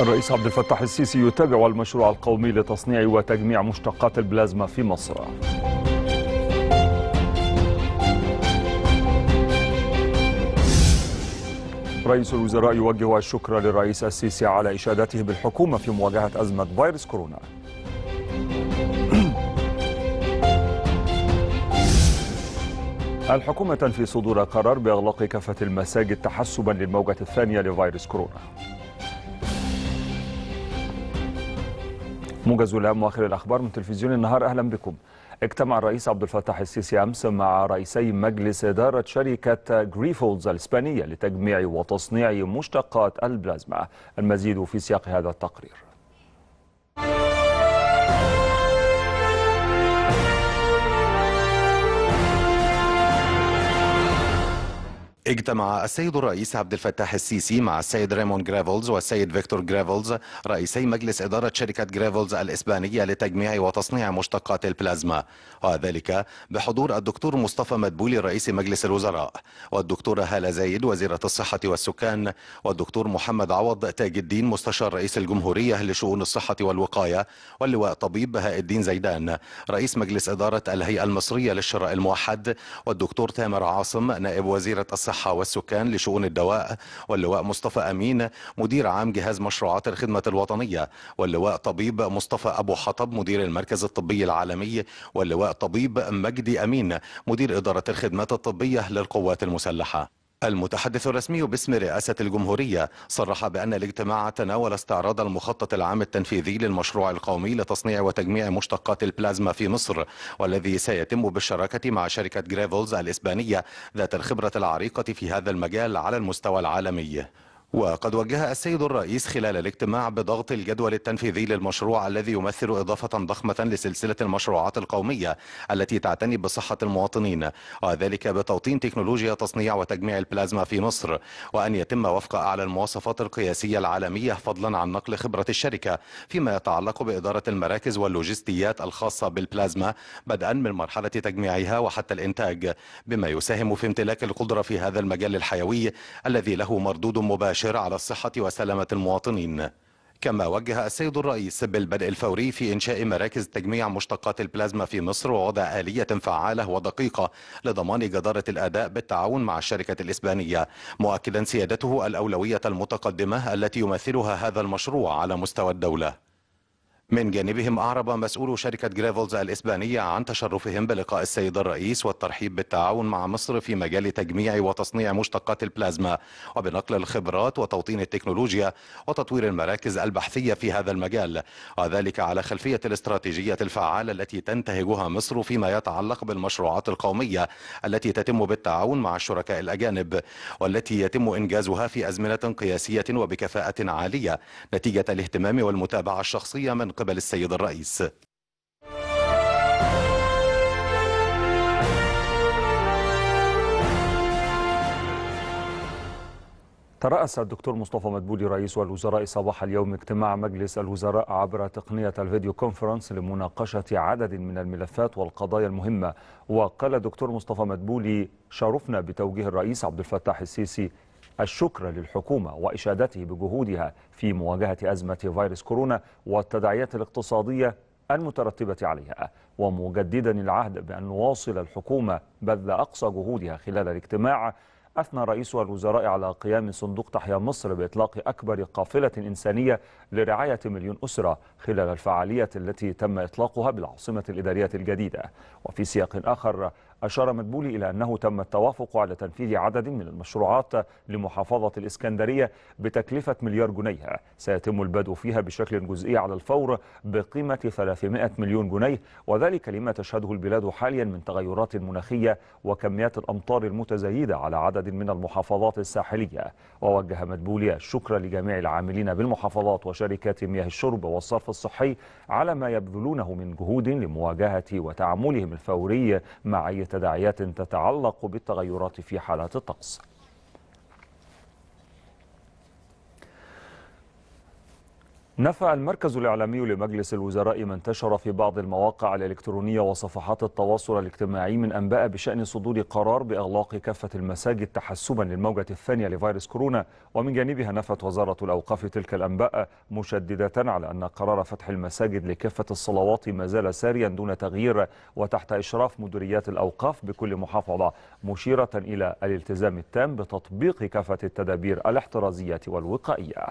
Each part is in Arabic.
الرئيس عبد الفتاح السيسي يتابع المشروع القومي لتصنيع وتجميع مشتقات البلازما في مصر رئيس الوزراء يوجه الشكر للرئيس السيسي على إشادته بالحكومة في مواجهة أزمة فيروس كورونا الحكومة تنفي صدور قرار بإغلاق كافة المساجد تحسبا للموجة الثانية لفيروس كورونا موجز الهام واخر الاخبار من تلفزيون النهار اهلا بكم. اجتمع الرئيس عبد الفتاح السيسي امس مع رئيسي مجلس اداره شركه جريفولدز الاسبانيه لتجميع وتصنيع مشتقات البلازما. المزيد في سياق هذا التقرير. اجتمع السيد الرئيس عبد الفتاح السيسي مع السيد ريمون جرافلز والسيد فيكتور جرافلز رئيسي مجلس إدارة شركة جرافلز الإسبانية لتجميع وتصنيع مشتقات البلازما وذلك بحضور الدكتور مصطفى مدبولي رئيس مجلس الوزراء والدكتورة هالة زايد وزيرة الصحة والسكان والدكتور محمد عوض تاج الدين مستشار رئيس الجمهورية لشؤون الصحة والوقاية واللواء طبيب بهاء الدين زيدان رئيس مجلس إدارة الهيئة المصرية للشراء الموحد والدكتور تامر عاصم نائب وزيرة الصحة الصحة والسكان لشؤون الدواء واللواء مصطفى أمين مدير عام جهاز مشروعات الخدمة الوطنية واللواء طبيب مصطفى أبو حطب مدير المركز الطبي العالمي واللواء طبيب مجدي أمين مدير إدارة الخدمات الطبية للقوات المسلحة المتحدث الرسمي باسم رئاسة الجمهورية صرح بأن الاجتماع تناول استعراض المخطط العام التنفيذي للمشروع القومي لتصنيع وتجميع مشتقات البلازما في مصر والذي سيتم بالشراكة مع شركة جريفولز الإسبانية ذات الخبرة العريقة في هذا المجال على المستوى العالمي وقد وجه السيد الرئيس خلال الاجتماع بضغط الجدول التنفيذي للمشروع الذي يمثل إضافة ضخمة لسلسلة المشروعات القومية التي تعتني بصحة المواطنين وذلك بتوطين تكنولوجيا تصنيع وتجميع البلازما في مصر وأن يتم وفق أعلى المواصفات القياسية العالمية فضلا عن نقل خبرة الشركة فيما يتعلق بإدارة المراكز واللوجستيات الخاصة بالبلازما بدءا من مرحلة تجميعها وحتى الإنتاج بما يساهم في امتلاك القدرة في هذا المجال الحيوي الذي له مردود مباشر المباشر على الصحة وسلامة المواطنين كما وجه السيد الرئيس بالبدء الفوري في إنشاء مراكز تجميع مشتقات البلازما في مصر ووضع آلية فعالة ودقيقة لضمان جدارة الأداء بالتعاون مع الشركة الإسبانية مؤكدا سيادته الأولوية المتقدمة التي يمثلها هذا المشروع على مستوى الدولة من جانبهم أعرب مسؤول شركة جريفولز الإسبانية عن تشرفهم بلقاء السيد الرئيس والترحيب بالتعاون مع مصر في مجال تجميع وتصنيع مشتقات البلازما وبنقل الخبرات وتوطين التكنولوجيا وتطوير المراكز البحثية في هذا المجال وذلك على خلفية الاستراتيجية الفعالة التي تنتهجها مصر فيما يتعلق بالمشروعات القومية التي تتم بالتعاون مع الشركاء الأجانب والتي يتم إنجازها في أزمنة قياسية وبكفاءة عالية نتيجة الاهتمام والمتابعة الشخصية من قبل السيد الرئيس ترأس الدكتور مصطفى مدبولي رئيس الوزراء صباح اليوم اجتماع مجلس الوزراء عبر تقنية الفيديو كونفرنس لمناقشة عدد من الملفات والقضايا المهمة وقال الدكتور مصطفى مدبولي شرفنا بتوجيه الرئيس عبد الفتاح السيسي الشكر للحكومة وإشادته بجهودها في مواجهة أزمة فيروس كورونا والتداعيات الاقتصادية المترتبة عليها ومجددا العهد بأن نواصل الحكومة بذل أقصى جهودها خلال الاجتماع أثنى رئيس الوزراء على قيام صندوق تحيا مصر بإطلاق أكبر قافلة إنسانية لرعاية مليون أسرة خلال الفعالية التي تم إطلاقها بالعاصمة الإدارية الجديدة وفي سياق آخر أشار مدبولي إلى أنه تم التوافق على تنفيذ عدد من المشروعات لمحافظة الإسكندرية بتكلفة مليار جنيه سيتم البدء فيها بشكل جزئي على الفور بقيمة 300 مليون جنيه وذلك لما تشهده البلاد حاليا من تغيرات مناخية وكميات الأمطار المتزايدة على عدد من المحافظات الساحلية ووجه مدبولي الشكر لجميع العاملين بالمحافظات وشركات مياه الشرب والصرف الصحي على ما يبذلونه من جهود لمواجهة وتعاملهم الفوري مع تداعيات تتعلق بالتغيرات في حالات الطقس نفى المركز الإعلامي لمجلس الوزراء ما انتشر في بعض المواقع الإلكترونية وصفحات التواصل الاجتماعي من أنباء بشأن صدور قرار بإغلاق كافة المساجد تحسبا للموجة الثانية لفيروس كورونا ومن جانبها نفت وزارة الأوقاف تلك الأنباء مشددة على أن قرار فتح المساجد لكافة الصلوات ما زال ساريا دون تغيير وتحت إشراف مديريات الأوقاف بكل محافظة مشيرة إلى الالتزام التام بتطبيق كافة التدابير الاحترازية والوقائية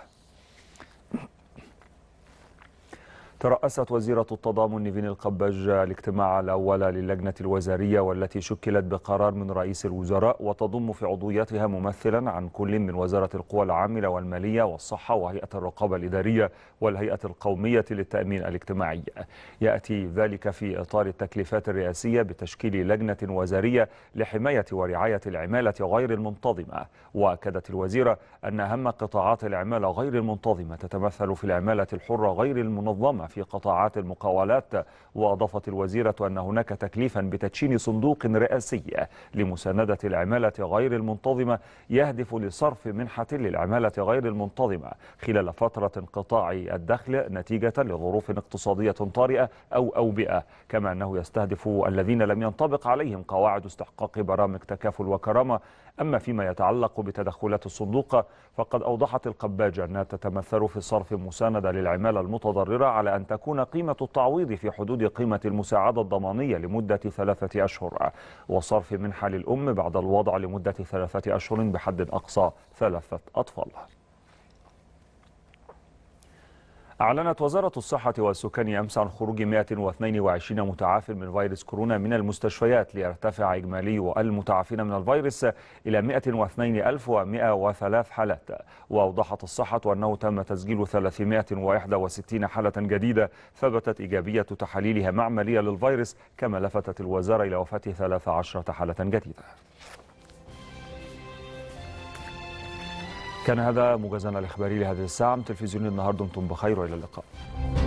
ترأست وزيرة التضامن نيفين القباج الاجتماع الأول للجنة الوزارية والتي شكلت بقرار من رئيس الوزراء وتضم في عضويتها ممثلا عن كل من وزارة القوى العاملة والمالية والصحة وهيئة الرقابة الإدارية والهيئة القومية للتأمين الاجتماعي يأتي ذلك في إطار التكليفات الرئاسية بتشكيل لجنة وزارية لحماية ورعاية العمالة غير المنتظمة وأكدت الوزيرة أن أهم قطاعات العمالة غير المنتظمة تتمثل في العمالة الحرة غير المنظمة في قطاعات المقاولات وأضافت الوزيرة أن هناك تكليفا بتدشين صندوق رئاسي لمساندة العمالة غير المنتظمة يهدف لصرف منحة للعمالة غير المنتظمة خلال فترة انقطاع الدخل نتيجة لظروف اقتصادية طارئة أو أوبئة كما أنه يستهدف الذين لم ينطبق عليهم قواعد استحقاق برامج تكافل وكرامة أما فيما يتعلق بتدخلات الصندوق فقد أوضحت القباجة أنها تتمثل في صرف مساندة للعمالة المتضررة على أن تكون قيمة التعويض في حدود قيمة المساعدة الضمانية لمدة ثلاثة أشهر وصرف منحة للأم بعد الوضع لمدة ثلاثة أشهر بحد أقصى ثلاثة أطفال أعلنت وزارة الصحة والسكان أمس عن خروج 122 متعاف من فيروس كورونا من المستشفيات ليرتفع إجمالي المتعافين من الفيروس إلى 102103 حالات وأوضحت الصحة أنه تم تسجيل 361 حالة جديدة ثبتت إيجابية تحاليلها معملية للفيروس كما لفتت الوزارة إلى وفاة 13 حالة جديدة كان هذا موجزنا الإخباري لهذه الساعة من تلفزيون النهاردة أنتم بخير وإلى اللقاء